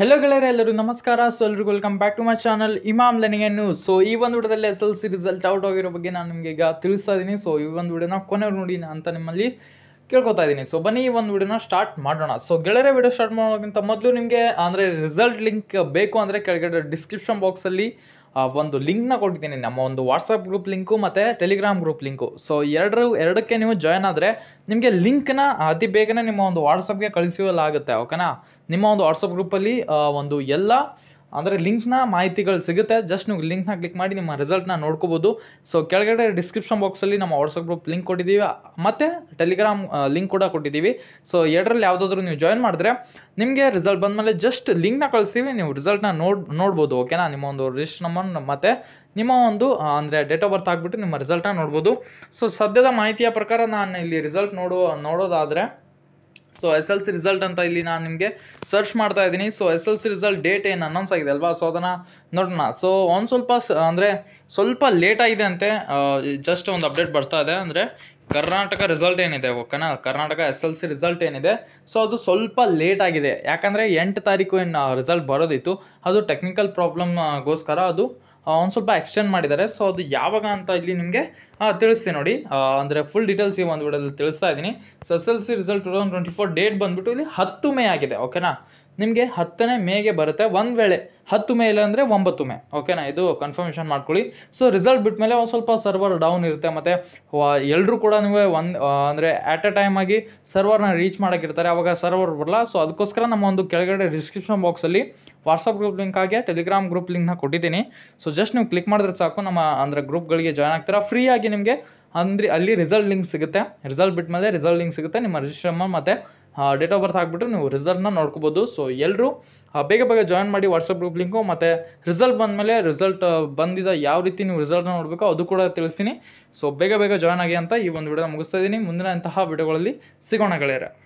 hello ಎಲ್ಲರೂ ನಮಸ್ಕಾರ so ಎಲ್ರಿಗೂ welcome back to my channel ಇಮಾಮ್ ಲನಿಗೆ ನ್ಯೂಸ್ ಸೊ ಈ ಒಂದು ವಿಡಿಯೋದಲ್ಲಿ S L C result out ಆಗಿರೋ ಬಗ್ಗೆ ನಾನು ನಿಮಗೆ ಈಗ ತಿಳಿಸ್ತಾ ಇದ್ದೀನಿ ಸೊ ಈ ಒಂದು ವಿಡಿಯೋನ ಕೊನೆ ನೋಡಿ ಅಂತ ನಿಮ್ಮಲ್ಲಿ ಕೇಳ್ಕೊತಾ ಇದ್ದೀನಿ ಸೊ ಬನ್ನಿ ಈ ಒಂದು ವಿಡಿಯೋನ ಸ್ಟಾರ್ಟ್ ಮಾಡೋಣ ಸೊ ಗೆಳೆಯರೆ ವಿಡಿಯೋ ಸ್ಟಾರ್ಟ್ ಮಾಡೋಕ್ಕಿಂತ ಮೊದಲು ನಿಮಗೆ ಅಂದರೆ ರಿಸಲ್ಟ್ ಲಿಂಕ್ ಬೇಕು ಅಂದರೆ ಕೆಳಗಡೆ ಡಿಸ್ಕ್ರಿಪ್ಷನ್ ಬಾಕ್ಸಲ್ಲಿ ಒಂದು ಲಿಂಕ್ನ ಕೊಟ್ಟಿದ್ದೀನಿ ನಮ್ಮ ಒಂದು ವಾಟ್ಸಪ್ ಗ್ರೂಪ್ ಲಿಂಕು ಮತ್ತು ಟೆಲಿಗ್ರಾಮ್ ಗ್ರೂಪ್ ಲಿಂಕು ಸೊ ಎರಡು ಎರಡಕ್ಕೆ ನೀವು ಜಾಯ್ನ್ ಆದರೆ ನಿಮಗೆ ಲಿಂಕ್ನ ಅತಿ ಬೇಗನೆ ನಿಮ್ಮ ಒಂದು ವಾಟ್ಸಪ್ಗೆ ಕಳಿಸಲಾಗುತ್ತೆ ಓಕೆನಾ ನಿಮ್ಮ ಒಂದು ವಾಟ್ಸಪ್ ಗ್ರೂಪಲ್ಲಿ ಒಂದು ಎಲ್ಲ ಅಂದರೆ ಲಿಂಕ್ನ ಮಾಹಿತಿಗಳು ಸಿಗುತ್ತೆ ಜಸ್ಟ್ ನೀವು ಲಿಂಕ್ನ ಕ್ಲಿಕ್ ಮಾಡಿ ನಿಮ್ಮ ರಿಸಲ್ಟ್ನ ನೋಡ್ಕೋಬೋದು ಸೊ ಕೆಳಗಡೆ ಡಿಸ್ಕ್ರಿಪ್ಷನ್ ಬಾಕ್ಸಲ್ಲಿ ನಮ್ಮ ವಾಟ್ಸಪ್ ಗ್ರೂಪ್ ಲಿಂಕ್ ಕೊಟ್ಟಿದ್ದೀವಿ ಮತ್ತು ಟೆಲಿಗ್ರಾಮ್ ಲಿಂಕ್ ಕೂಡ ಕೊಟ್ಟಿದ್ದೀವಿ ಸೊ ಎರಡರಲ್ಲಿ ಯಾವುದಾದ್ರೂ ನೀವು ಜಾಯಿನ್ ಮಾಡಿದ್ರೆ ನಿಮಗೆ ರಿಸಲ್ಟ್ ಬಂದಮೇಲೆ ಜಸ್ಟ್ ಲಿಂಕ್ನ ಕಳಿಸ್ತೀವಿ ನೀವು ರಿಸಲ್ಟ್ನ ನೋಡ್ ನೋಡ್ಬೋದು ಓಕೆನಾ ನಿಮ್ಮ ಒಂದು ರಿಜಿಸ್ಟರ್ ನಂಬರ್ ಮತ್ತು ನಿಮ್ಮ ಒಂದು ಅಂದರೆ ಡೇಟ್ ಆಫ್ ಬರ್ತ್ ಆಗಿಬಿಟ್ಟು ನಿಮ್ಮ ರಿಸಲ್ಟನ್ನ ನೋಡ್ಬೋದು ಸೊ ಸದ್ಯದ ಮಾಹಿತಿಯ ಪ್ರಕಾರ ನಾನು ಇಲ್ಲಿ ರಿಸಲ್ಟ್ ನೋಡೋ ನೋಡೋದಾದರೆ so S L C result ಅಂತ ಇಲ್ಲಿ ನಾನು ನಿಮಗೆ ಸರ್ಚ್ ಮಾಡ್ತಾ ಇದ್ದೀನಿ so S L C result date ಏನು ಅನೌನ್ಸ್ ಆಗಿದೆ ಅಲ್ವಾ ಸೊ ಅದನ್ನು ನೋಡೋಣ ಸೊ ಒಂದು ಸ್ವಲ್ಪ ಅಂದರೆ ಸ್ವಲ್ಪ ಲೇಟ್ ಆಗಿದೆ ಅಂತೆ ಜಸ್ಟ್ ಒಂದು ಅಪ್ಡೇಟ್ ಬರ್ತಾ ಇದೆ ಅಂದರೆ ಕರ್ನಾಟಕ ರಿಸಲ್ಟ್ ಏನಿದೆ ಓಕೆನಾ Karnataka S L C result ಏನಿದೆ ಸೊ ಅದು ಸ್ವಲ್ಪ ಲೇಟ್ ಆಗಿದೆ ಯಾಕಂದರೆ ಎಂಟು ತಾರೀಕು ಏನು ರಿಸಲ್ಟ್ ಬರೋದಿತ್ತು ಅದು ಟೆಕ್ನಿಕಲ್ ಪ್ರಾಬ್ಲಮ್ಗೋಸ್ಕರ ಅದು ಒಂದು ಸ್ವಲ್ಪ ಎಕ್ಸ್ಟೆಂಡ್ ಮಾಡಿದ್ದಾರೆ ಸೊ ಅದು ಯಾವಾಗ ಅಂತ ಇಲ್ಲಿ ನಿಮಗೆ ಹಾಂ ತಿಳಿಸ್ತೀನಿ ನೋಡಿ ಅಂದರೆ ಫುಲ್ ಡೀಟೇಲ್ಸ್ ಈ ಒಂದು ವಿಡಿಯೋದಲ್ಲಿ ತಿಳಿಸ್ತಾ ಇದ್ದೀನಿ so S L C result two thousand twenty four date ಬಂದುಬಿಟ್ಟು ಇಲ್ಲಿ ಹತ್ತು ಮೇ ಆಗಿದೆ ಓಕೆನಾ ನಿಮಗೆ ಹತ್ತನೇ ಮೇಗೆ ಬರುತ್ತೆ ಒಂದು ವೇಳೆ ಹತ್ತು ಮೇ ಇಲ್ಲ ಅಂದರೆ ಒಂಬತ್ತು ಮೇ ಓಕೆನಾ ಇದು ಕನ್ಫರ್ಮೇಷನ್ ಮಾಡ್ಕೊಳ್ಳಿ ಸೊ ರಿಸಲ್ಟ್ ಬಿಟ್ಟ ಮೇಲೆ ಒಂದು ಸ್ವಲ್ಪ ಸರ್ವರ್ ಡೌನ್ ಇರುತ್ತೆ ಮತ್ತು ಎಲ್ಲರೂ ಕೂಡ ನೀವು ಒಂದು ಅಂದರೆ ಆಟ್ ಅ ಟೈಮ್ ಆಗಿ ಸರ್ವರ್ನ ರೀಚ್ ಮಾಡೋಕ್ಕಿರ್ತಾರೆ ಅವಾಗ ಸರ್ವರ್ ಬರಲ್ಲ ಸೊ ಅದಕ್ಕೋಸ್ಕರ ನಮ್ಮ ಒಂದು ಕೆಳಗಡೆ ಡಿಸ್ಕ್ರಿಪ್ಷನ್ ಬಾಕ್ಸಲ್ಲಿ ವಾಟ್ಸಪ್ ಗ್ರೂಪ್ ಲಿಂಕ್ ಆಗಿ ಟೆಲಿಗ್ರಾಮ್ ಗ್ರೂಪ್ ಲಿಂಕ್ನ ಕೊಟ್ಟಿದ್ದೀನಿ ಸೊ ಜಸ್ಟ್ ನೀವು ಕ್ಲಿಕ್ ಮಾಡಿದ್ರೆ ಸಾಕು ನಮ್ಮ ಅಂದರೆ ಗ್ರೂಪ್ಗಳಿಗೆ ಜಾಯ್ನ್ ಆಗ್ತೀರಾ ಫ್ರೀಯಾಗಿ ಹಾಗಾಗಿ ನಿಮಗೆ ಅಂದರೆ ಅಲ್ಲಿ ರಿಸಲ್ಟ್ ಲಿಂಕ್ ಸಿಗುತ್ತೆ ರಿಸಲ್ಟ್ ಬಿಟ್ಟ ಮೇಲೆ ರಿಸಲ್ಟ್ ಲಿಂಕ್ ಸಿಗುತ್ತೆ ನಿಮ್ಮ ರಿಜಿಸ್ಟರ್ ಮತ್ತು ಡೇಟ್ ಆಫ್ ಬರ್ತ್ ಹಾಕ್ಬಿಟ್ರೆ ನೀವು ರಿಸಲ್ಟ್ನ ನೋಡ್ಕೋಬೋದು ಸೊ ಎಲ್ಲರೂ ಬೇಗ ಬೇಗ ಜಾಯಿನ್ ಮಾಡಿ ವಾಟ್ಸಪ್ ಗ್ರೂಪ್ ಲಿಂಕು ಮತ್ತು ರಿಸಲ್ಟ್ ಬಂದಮೇಲೆ ರಿಸಲ್ಟ್ ಬಂದಿದ ಯಾವ ರೀತಿ ನೀವು ರಿಸಲ್ಟ್ನ ನೋಡಬೇಕು ಅದು ಕೂಡ ತಿಳಿಸ್ತೀನಿ ಸೊ ಬೇಗ ಬೇಗ ಜಾಯ್ನ್ ಆಗಿ ಅಂತ ಈ ಒಂದು ವಿಡಿಯೋನ ಮುಗಿಸ್ತಾ ಇದ್ದೀನಿ ಮುಂದಿನ ಅಂತಹ ವಿಡಿಯೋಗಳಲ್ಲಿ ಸಿಗೋಣ